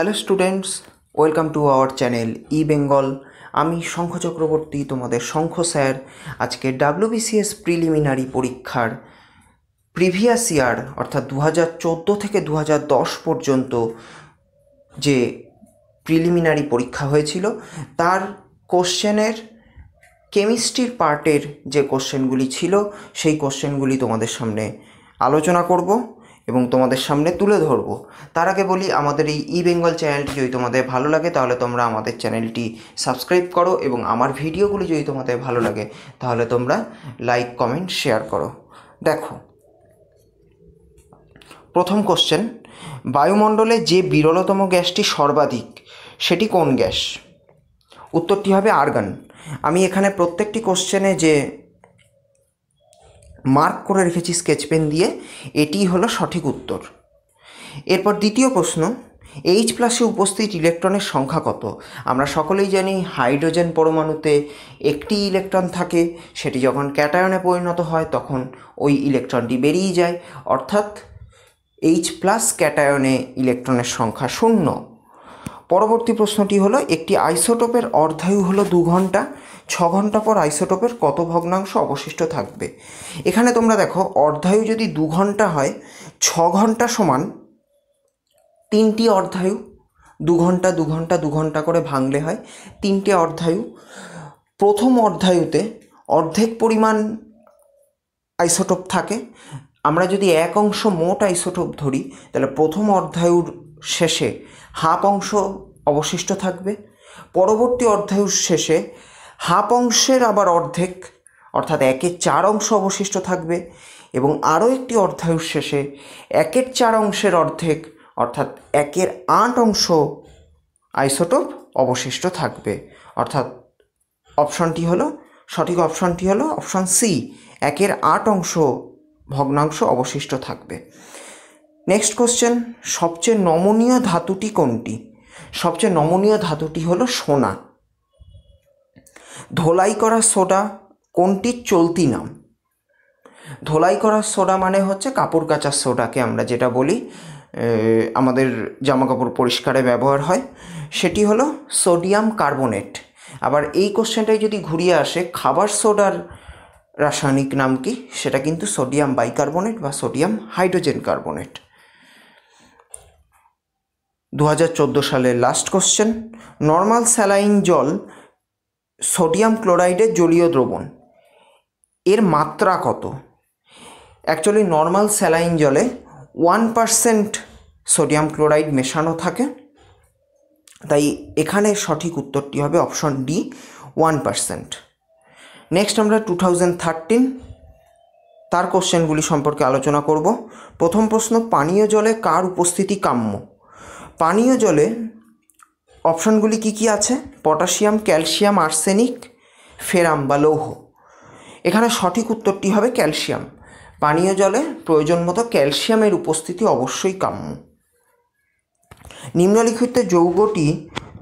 hello students welcome to our channel E Bengal আমি শঙ্খ চক্রবর্তী তোমাদের Shankha sir আজকে ডাব্লিউবিসিএস প্রিলিমিনারি পরীক্ষার প্রিভিয়াস ইয়ার অর্থাৎ দু হাজার থেকে দু পর্যন্ত যে প্রিলিমিনারি পরীক্ষা হয়েছিল তার কোশ্চেনের কেমিস্ট্রির পার্টের যে কোশ্চেনগুলি ছিল সেই কোশ্চেনগুলি তোমাদের সামনে আলোচনা করব এবং তোমাদের সামনে তুলে ধরবো তার আগে বলি আমাদের এই ই বেঙ্গল চ্যানেলটি যদি তোমাদের ভালো লাগে তাহলে তোমরা আমাদের চ্যানেলটি সাবস্ক্রাইব করো এবং আমার ভিডিওগুলি যদি তোমাদের ভালো লাগে তাহলে তোমরা লাইক কমেন্ট শেয়ার করো দেখো প্রথম কোশ্চেন বায়ুমণ্ডলে যে বিরলতম গ্যাসটি সর্বাধিক সেটি কোন গ্যাস উত্তরটি হবে আর্গান আমি এখানে প্রত্যেকটি কোশ্চেনে যে মার্ক করে রেখেছি স্কেচ পেন দিয়ে এটি হলো সঠিক উত্তর এরপর দ্বিতীয় প্রশ্ন এইচ প্লাসে উপস্থিত ইলেকট্রনের সংখ্যা কত আমরা সকলেই জানি হাইড্রোজেন পরমাণুতে একটি ইলেকট্রন থাকে সেটি যখন ক্যাটায়নে পরিণত হয় তখন ওই ইলেকট্রনটি বেরিয়ে যায় অর্থাৎ এইচ প্লাস ক্যাটায়নে ইলেকট্রনের সংখ্যা শূন্য পরবর্তী প্রশ্নটি হলো একটি আইসোটোপের অর্ধায়ু হলো দু ঘন্টা ছ ঘন্টা পর আইসোটোপের কত ভগ্নাংশ অবশিষ্ট থাকবে এখানে তোমরা দেখো অর্ধায়ু যদি দু ঘন্টা হয় ছ ঘন্টা সমান তিনটি অর্ধায়ু দু ঘন্টা দু ঘন্টা দু ঘন্টা করে ভাঙলে হয় তিনটে অর্ধায়ু প্রথম অর্ধায়ুতে অর্ধেক পরিমাণ আইসোটোপ থাকে আমরা যদি এক অংশ মোট আইসোটোপ ধরি তাহলে প্রথম অর্ধায়ুর শেষে হাফ অংশ অবশিষ্ট থাকবে পরবর্তী অর্ধায়ুষ শেষে হাফ অংশের আবার অর্ধেক অর্থাৎ একের চার অংশ অবশিষ্ট থাকবে এবং আরও একটি অর্ধায়ুষ শেষে একের চার অংশের অর্ধেক অর্থাৎ একের আট অংশ আইসোটোপ অবশিষ্ট থাকবে অর্থাৎ অপশনটি হলো সঠিক অপশনটি হলো অপশন সি একের আট অংশ ভগ্নাংশ অবশিষ্ট থাকবে নেক্সট কোশ্চেন সবচেয়ে নমনীয় ধাতুটি কোনটি সবচেয়ে নমনীয় ধাতুটি হলো সোনা ধোলাই করা সোডা কোনটির চলতি নাম ধোলাই করা সোডা মানে হচ্ছে কাপড় কাচার সোডাকে আমরা যেটা বলি আমাদের জামা কাপড় পরিষ্কারে ব্যবহার হয় সেটি হলো সোডিয়াম কার্বোনেট আবার এই কোশ্চেনটাই যদি ঘুরিয়ে আসে খাবার সোডার রাসায়নিক নাম কি সেটা কিন্তু সোডিয়াম বাইকার্বনেট বা সোডিয়াম হাইড্রোজেন কার্বোনেট দু সালের লাস্ট কোশ্চেন নর্মাল স্যালাইন জল সোডিয়াম ক্লোরাইডের জলীয় দ্রবণ এর মাত্রা কত অ্যাকচুয়ালি নর্মাল স্যালাইন জলে ওয়ান পারসেন্ট সোডিয়াম ক্লোরাইড মেশানো থাকে তাই এখানে সঠিক উত্তরটি হবে option D one percent next আমরা টু থাউজেন্ড থার্টিন তার কোশ্চেনগুলি সম্পর্কে আলোচনা করব প্রথম প্রশ্ন পানীয় জলে কার উপস্থিতি কাম্য পানীয় জলে অপশানগুলি কি কি আছে পটাশিয়াম ক্যালসিয়াম আর্সেনিক ফেরাম বা লৌহ এখানে সঠিক উত্তরটি হবে ক্যালসিয়াম পানীয় জলে প্রয়োজন মতো ক্যালসিয়ামের উপস্থিতি অবশ্যই কাম্য নিম্নলিখিত যৌগটি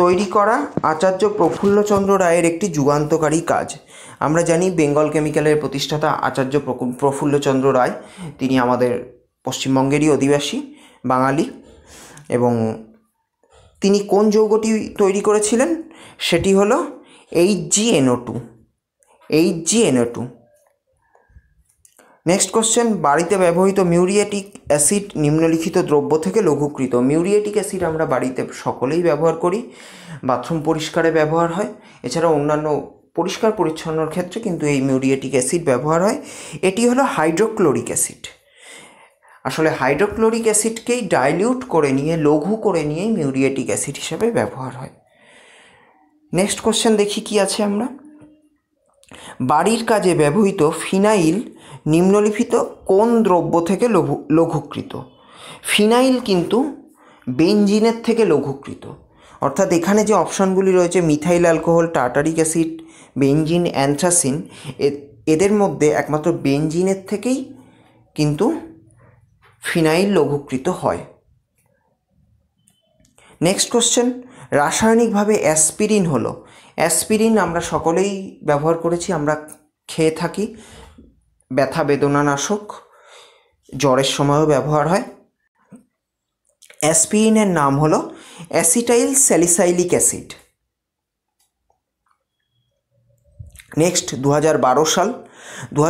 তৈরি করা আচার্য প্রফুল্লচন্দ্র রায়ের একটি যুগান্তকারী কাজ আমরা জানি বেঙ্গল কেমিক্যালের প্রতিষ্ঠাতা আচার্য প্রফুল্লচন্দ্র রায় তিনি আমাদের পশ্চিমবঙ্গেরই অধিবাসী বাঙালি এবং তিনি কোন যৌগটি তৈরি করেছিলেন সেটি হলো H G N O two H G N O two next question বাড়িতে ব্যবহৃত মিউরিয়েটিক অ্যাসিড নিম্নলিখিত দ্রব্য থেকে লঘুকৃত মিউরিয়েটিক অ্যাসিড আমরা বাড়িতে সকলেই ব্যবহার করি বাথরুম পরিষ্কারে ব্যবহার হয় এছাড়া অন্যান্য পরিষ্কার পরিচ্ছন্নর ক্ষেত্রে কিন্তু এই মিউরিয়েটিক অ্যাসিড ব্যবহার হয় এটি হলো হাইড্রোক্লোরিক অ্যাসিড আসলে হাইড্রোক্লোরিক অ্যাসিডকেই ডাইলিউট করে নিয়ে লঘু করে নিয়েই মিউরিয়েটিক অ্যাসিড হিসেবে ব্যবহার হয় নেক্সট কোশ্চেন দেখি কি আছে আমরা বাড়ির কাজে ব্যবহৃত ফিনাইল নিম্নলিখিত কোন দ্রব্য থেকে লঘু লঘুকৃত ফিনাইল কিন্তু বেঞ্জিনের থেকে লঘুকৃত অর্থাৎ এখানে যে অপশানগুলি রয়েছে methyl alcohol tartaric acid benzene anthracene এদের মধ্যে একমাত্র বেঞ্জিনের থেকেই কিন্তু ফিনাইল লঘুকৃত হয় নেক্সট কোশ্চেন রাসায়নিকভাবে অ্যাসপিরিন হলো অ্যাসপিরিন আমরা সকলেই ব্যবহার করেছি আমরা খেয়ে থাকি ব্যথা বেদনানাশক জ্বরের সময়ও ব্যবহার হয় অ্যাসপিরিনের নাম হলো অ্যাসিটাইল স্যালিসাইলিক অ্যাসিড নেক্সট দু সাল দু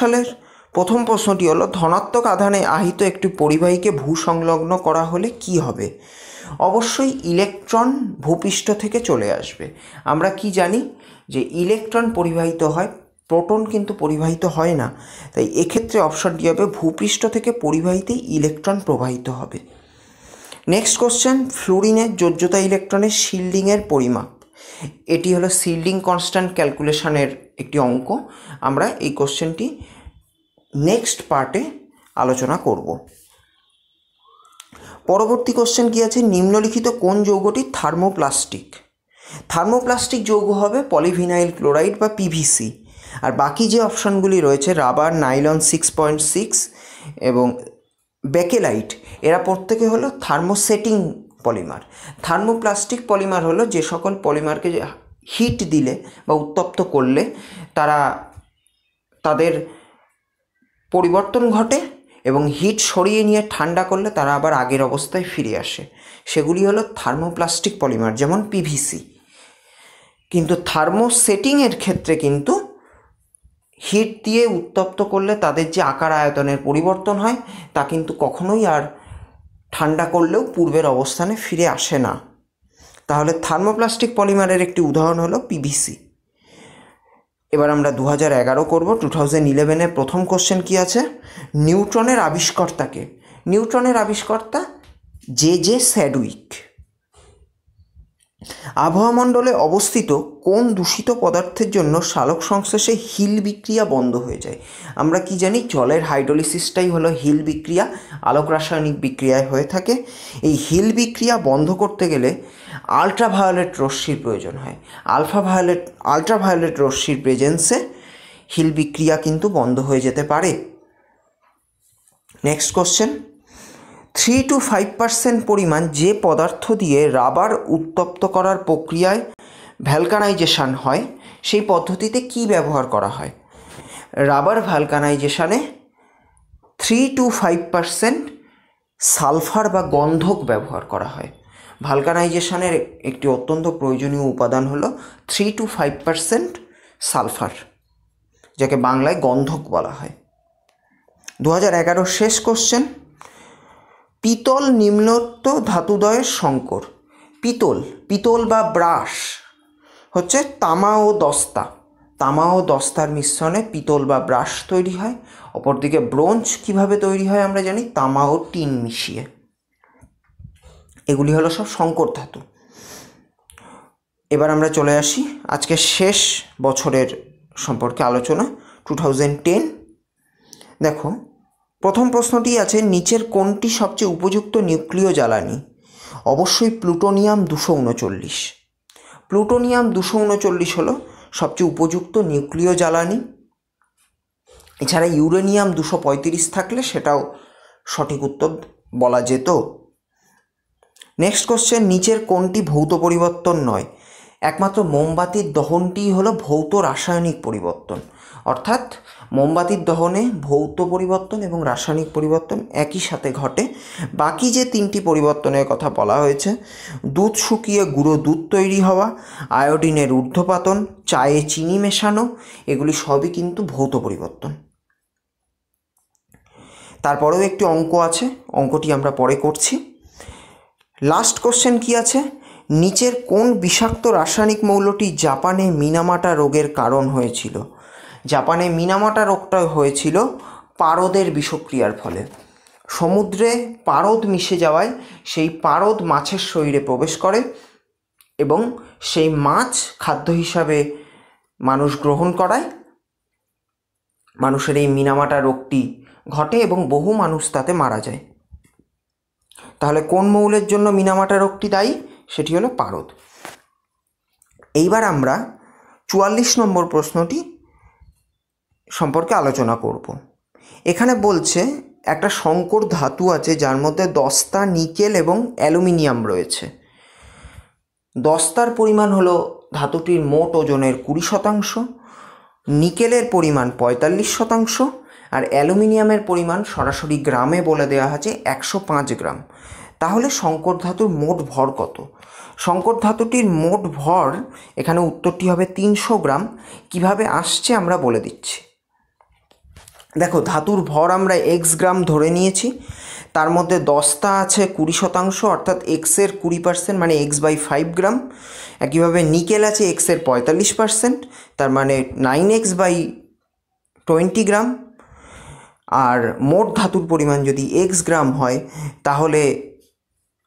সালের প্রথম প্রশ্নটি হলো ধনাত্মক আধানে আহিত একটি পরিবাহীকে ভূসংলগ্ন করা হলে কি হবে অবশ্যই ইলেকট্রন ভূপৃষ্ঠ থেকে চলে আসবে আমরা কি জানি যে ইলেকট্রন পরিবাহিত হয় প্রোটন কিন্তু পরিবাহিত হয় না তাই এক্ষেত্রে অপশনটি হবে ভূপৃষ্ঠ থেকে পরিবাহিতে ইলেকট্রন প্রবাহিত হবে নেক্সট কোশ্চেন ফ্লোরিনের যোজ্যতা ইলেকট্রনের শিল্ডিংয়ের পরিমাপ এটি হলো শিল্ডিং কনস্ট্যান্ট ক্যালকুলেশনের একটি অঙ্ক আমরা এই কোশ্চেনটি নেক্সট পার্টে আলোচনা করব পরবর্তী কোশ্চেন কী আছে নিম্নলিখিত কোন যৌগটি থার্মোপ্লাস্টিক থার্মোপ্লাস্টিক যৌগ হবে পলিভিনাইল ক্লোরাইড বা পিভিসি আর বাকি যে অপশানগুলি রয়েছে rubber nylon six point six এবং বেকেলাইট এরা প্রত্যেকে হলো থার্মোসেটিং পলিমার থার্মোপ্লাস্টিক পলিমার হলো যে সকল পলিমারকে হিট দিলে বা উত্তপ্ত করলে তারা তাদের পরিবর্তন ঘটে এবং হিট সরিয়ে নিয়ে ঠান্ডা করলে তারা আবার আগের অবস্থায় ফিরে আসে সেগুলি হলো থার্মোপ্লাস্টিক পলিমার যেমন পিভিসি কিন্তু থার্মোসেটিংয়ের ক্ষেত্রে কিন্তু হিট দিয়ে উত্তপ্ত করলে তাদের যে আকার আয়তনের পরিবর্তন হয় তা কিন্তু কখনোই আর ঠান্ডা করলেও পূর্বের অবস্থানে ফিরে আসে না তাহলে থার্মোপ্লাস্টিক পলিমারের একটি উদাহরণ হলো পিভিসি এবার আমরা দু হাজার এগারো করবো টু থাউজেন্ড ইলেভেনের প্রথম কোশ্চেন কী আছে নিউট্রনের আবিষ্কর্তাকে নিউট্রনের আবিষ্কর্তা জে জে স্যাডউইক আবহাওয়ামণ্ডলে অবস্থিত কোন দূষিত পদার্থের জন্য সালোক সংশ্লেষে হিল বিক্রিয়া বন্ধ হয়ে যায় আমরা কি জানি জলের হাইড্রোলিসিসটাই হলো হিল বিক্রিয়া আলোক রাসায়নিক বিক্রিয়ায় হয়ে থাকে এই হিল বিক্রিয়া বন্ধ করতে গেলে আলট্রাভায়োলেট রশ্মির প্রয়োজন হয় আলফা ভায়োলেট আলট্রাভায়োলেট রশ্মির প্রেজেন্সে হিল বিক্রিয়া কিন্তু বন্ধ হয়ে যেতে পারে next question three two five percent পরিমাণ যে পদার্থ দিয়ে রাবার উত্তপ্ত করার প্রক্রিয়ায় ভ্যালকানাইজেশান হয় সেই পদ্ধতিতে কি ব্যবহার করা হয় রাবার ভ্যালকানাইজেশানে three two five percent sulphur বা গন্ধক ব্যবহার করা হয় ভালকানাইজেশনের একটি অত্যন্ত প্রয়োজনীয় উপাদান হলো three two five percent sulphur যাকে বাংলায় গন্ধক বলা হয় দু হাজার শেষ কোশ্চেন পিতল নিম্নত্ব ধাতুদয়ের শঙ্কর পিতল পিতল বা ব্রাশ হচ্ছে তামা ও দস্তা তামা ও দস্তার মিশ্রণে পিতল বা ব্রাশ তৈরি হয় অপরদিকে ব্রোঞ্জ কিভাবে তৈরি হয় আমরা জানি তামা ও টিন মিশিয়ে এগুলি হলো সব সংকর ধাতু এবার আমরা চলে আসি আজকে শেষ বছরের সম্পর্কে আলোচনা টু দেখো প্রথম প্রশ্নটি আছে নিচের কোনটি সবচেয়ে উপযুক্ত নিউক্লিয় জ্বালানি অবশ্যই প্লুটোনিয়াম দুশো উনচল্লিশ প্লুটোনিয়াম দুশো উনচল্লিশ হলো সবচেয়ে উপযুক্ত নিউক্লিয় জ্বালানি এছাড়া ইউরেনিয়াম দুশো পঁয়ত্রিশ থাকলে সেটাও সঠিক উত্তর বলা যেত নেক্সট কোশ্চেন নিচের কোনটি ভৌত পরিবর্তন নয় একমাত্র মোমবাতির দহনটিই হলো ভৌত রাসায়নিক পরিবর্তন অর্থাৎ মোমবাতির দহনে ভৌত পরিবর্তন এবং রাসায়নিক পরিবর্তন একই সাথে ঘটে বাকি যে তিনটি পরিবর্তনের কথা বলা হয়েছে দুধ শুকিয়ে গুঁড়ো দুধ তৈরি হওয়া আয়োডিনের ঊর্ধ্বপাতন চায়ে চিনি মেশানো এগুলি সবই কিন্তু ভৌত পরিবর্তন তারপরেও একটি অঙ্ক আছে অঙ্কটি আমরা পরে করছি লাস্ট কোশ্চেন কি আছে নিচের কোন বিষাক্ত রাসায়নিক মৌলটি জাপানে মিনামাটা রোগের কারণ হয়েছিল জাপানে মিনামাটা রোগটা হয়েছিল পারদের বিষক্রিয়ার ফলে সমুদ্রে পারদ মিশে যাওয়ায় সেই পারদ মাছের শরীরে প্রবেশ করে এবং সেই মাছ খাদ্য হিসাবে মানুষ গ্রহণ করায় মানুষের এই মিনামাটা রোগটি ঘটে এবং বহু মানুষ তাতে মারা যায় তাহলে কোন মৌলের জন্য মিনামাটা রোগটি দায়ী সেটি হলো পারদ এইবার আমরা চুয়াল্লিশ নম্বর প্রশ্নটি সম্পর্কে আলোচনা করব এখানে বলছে একটা শঙ্কর ধাতু আছে যার মধ্যে দস্তা নিকেল এবং অ্যালুমিনিয়াম রয়েছে দস্তার পরিমাণ হলো ধাতুটির মোট ওজনের কুড়ি শতাংশ নিকেলের পরিমাণ পঁয়তাল্লিশ শতাংশ আর অ্যালুমিনিয়ামের পরিমাণ সরাসরি গ্রামে বলে দেওয়া আছে একশো পাঁচ গ্রাম তাহলে শঙ্কর ধাতুর মোট ভর কত শঙ্কর ধাতুটির মোট ভর এখানে উত্তরটি হবে তিনশো গ্রাম কিভাবে আসছে আমরা বলে দিচ্ছি দেখো ধাতুর ভর আমরা এক্স গ্রাম ধরে নিয়েছি তার মধ্যে দশটা আছে কুড়ি শতাংশ অর্থাৎ এক্সের কুড়ি পার্সেন্ট মানে এক্স বাই ফাইভ গ্রাম একইভাবে নিকেল আছে এক্সের পঁয়তাল্লিশ পার্সেন্ট তার মানে nine X by twenty gram আর মোট ধাতুর পরিমাণ যদি এক্স গ্রাম হয় তাহলে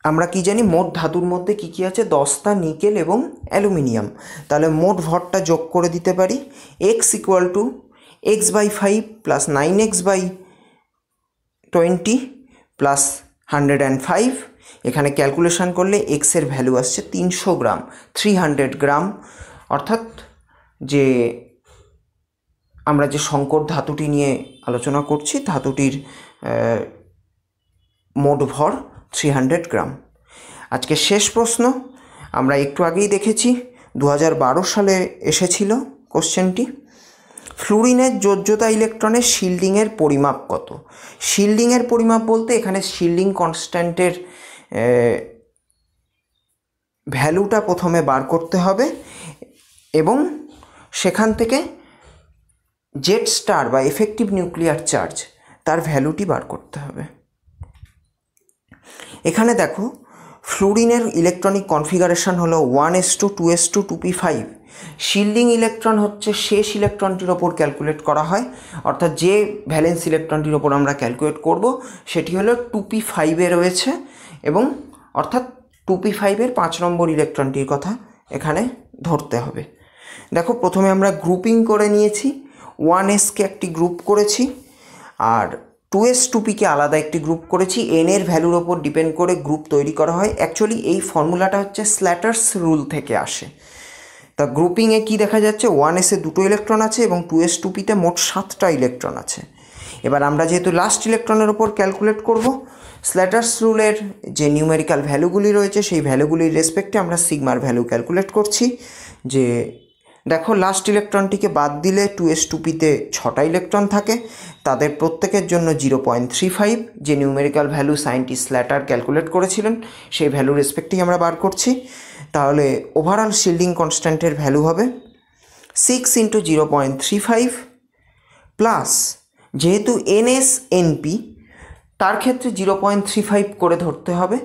আমরা কি জানি মোট ধাতুর মধ্যে কি কি আছে দস্তা নিকেল এবং অ্যালুমিনিয়াম তাহলে মোট ভরটা যোগ করে দিতে পারি X equal to X by five plus nine X by twenty plus hundred and five এখানে ক্যালকুলেশান করলে এক্সের ভ্যালু আসছে তিনশো গ্রাম থ্রি হান্ড্রেড গ্রাম অর্থাৎ যে আমরা যে সংকট ধাতুটি নিয়ে আলোচনা করছি ধাতুটির মোট ভর থ্রি হান্ড্রেড গ্রাম আজকে শেষ প্রশ্ন আমরা একটু আগেই দেখেছি দু সালে এসেছিল কোশ্চেনটি ফ্লুরিনের যোজ্যতা ইলেকট্রনের শিল্ডিংয়ের পরিমাপ কত শিল্ডিংয়ের পরিমাপ বলতে এখানে শিল্ডিং কনস্ট্যান্টের ভ্যালুটা প্রথমে বার করতে হবে এবং সেখান থেকে জেট স্টার বা এফেক্টিভ নিউক্লিয়ার চার্জ তার ভ্যালুটি বার করতে হবে এখানে দেখো ফ্লোরিনের ইলেকট্রনিক কনফিগারেশন হলো one S two two S two two P five shielding electron হচ্ছে শেষ ইলেকট্রনটির ওপর ক্যালকুলেট করা হয় অর্থাৎ যে ভ্যালেন্স ইলেকট্রনটির ওপর আমরা ক্যালকুলেট করব সেটি হলো টু পি ফাইভে রয়েছে এবং অর্থাৎ টু পি ফাইভের পাঁচ নম্বর ইলেকট্রনটির কথা এখানে ধরতে হবে দেখো প্রথমে আমরা গ্রুপিং করে নিয়েছি ওয়ান এসকে একটি গ্রুপ করেছি আর টু এস টু পিকে আলাদা একটি গ্রুপ করেছি এন এর ভ্যালুর ওপর ডিপেন্ড করে গ্রুপ তৈরি করা হয় অ্যাকচুয়ালি এই ফর্মুলাটা হচ্ছে স্ল্যাটার্স রুল থেকে আসে তা গ্রুপিংয়ে কি দেখা যাচ্ছে ওয়ান এসে দুটো ইলেকট্রন আছে এবং টু এস টু পিতে মোট সাতটা ইলেকট্রন আছে এবার আমরা যেহেতু লাস্ট ইলেকট্রনের ওপর ক্যালকুলেট করব স্ল্যাটার্স রুলের যে নিউমেরিক্যাল ভ্যালুগুলি রয়েছে সেই ভ্যালুগুলির রেসপেক্টে আমরা সিগমার ভ্যালু ক্যালকুলেট করছি যে দেখো লাস্ট ইলেকট্রনটিকে বাদ দিলে টু এস টুপিতে ছটা ইলেকট্রন থাকে তাদের প্রত্যেকের জন্য জিরো পয়েন্ট থ্রি ফাইভ যে numerical value scientist later calculate করেছিলেন সেই ভ্যালু রেসপেক্টই আমরা বার করছি তাহলে ওভারঅল শিল্ডিং কনস্ট্যান্টের ভ্যালু হবে six into zero point three five plus যেহেতু এনএস এনপি তার ক্ষেত্রে জিরো পয়েন্ট থ্রি ফাইভ করে ধরতে হবে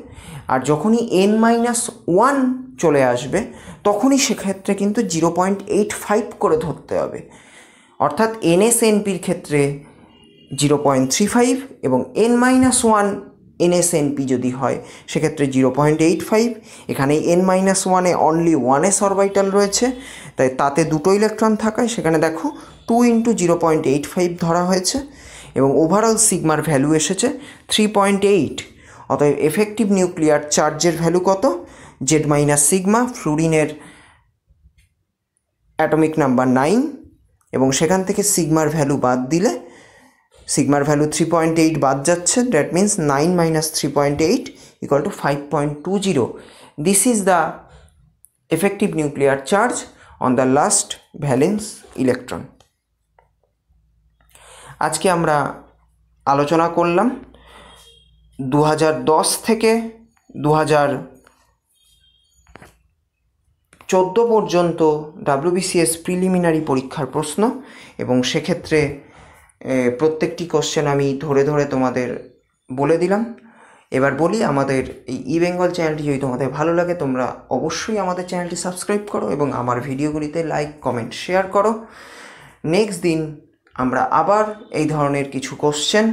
আর যখনই এন মাইনাস ওয়ান চলে আসবে তখনই সেক্ষেত্রে কিন্তু জিরো পয়েন্ট এইট ফাইভ করে ধরতে হবে অর্থাৎ এনএসএনপির ক্ষেত্রে জিরো পয়েন্ট থ্রি ফাইভ এবং এন মাইনাস ওয়ান এনএসএনপি যদি হয় সেক্ষেত্রে জিরো পয়েন্ট এইট ফাইভ এখানে এন মাইনাস ওয়ানে অনলি ওয়ান এস অরবাইটাল রয়েছে তাই তাতে দুটো ইলেকট্রন থাকায় সেখানে দেখো two into zero point eight five ধরা হয়েছে এবং ওভারঅল সিগমার ভ্যালু এসেছে থ্রি পয়েন্ট এইট অতএব এফেক্টিভ নিউক্লিয়ার চার্জের ভ্যালু কত জেড মাইনাস সিগমা ফ্লুরিনের অ্যাটমিক নাম্বার নাইন এবং সেখান থেকে সিগমার ভ্যালু বাদ দিলে সিগমার ভ্যালু থ্রি পয়েন্ট এইট বাদ যাচ্ছে that means nine minus three point eight equal to five point two zero this is the effective nuclear charge on the last valence electron আজকে আমরা আলোচনা করলাম দু হাজার দশ থেকে দু হাজার চোদ্দো পর্যন্ত ডাব্লিউবিসিএস প্রিলিমিনারি পরীক্ষার প্রশ্ন এবং সেক্ষেত্রে প্রত্যেকটি কোশ্চেন আমি ধরে ধরে তোমাদের বলে দিলাম এবার বলি আমাদের এই ই বেঙ্গল চ্যানেলটি যদি তোমাদের ভালো লাগে তোমরা অবশ্যই আমাদের চ্যানেলটি সাবস্ক্রাইব করো এবং আমার ভিডিওগুলিতে লাইক কমেন্ট শেয়ার করো নেক্সট দিন আমরা আবার এই ধরনের কিছু কোশ্চেন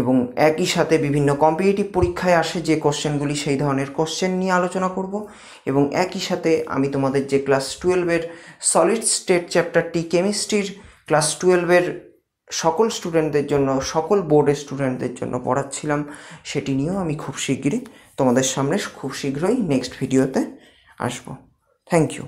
এবং একই সাথে বিভিন্ন কম্পিটিটিভ পরীক্ষায় আসে যে কোশ্চেনগুলি সেই ধরনের কোশ্চেন নিয়ে আলোচনা করব এবং একই সাথে আমি তোমাদের যে ক্লাস টুয়েলভের সলিড স্টেট চ্যাপ্টারটি কেমিস্ট্রির ক্লাস টুয়েলভের সকল স্টুডেন্টদের জন্য সকল বোর্ডের স্টুডেন্টদের জন্য পড়াচ্ছিলাম সেটি নিয়েও আমি খুব শীঘ্রই তোমাদের সামনে খুব শীঘ্রই নেক্সট ভিডিওতে আসব থ্যাংক ইউ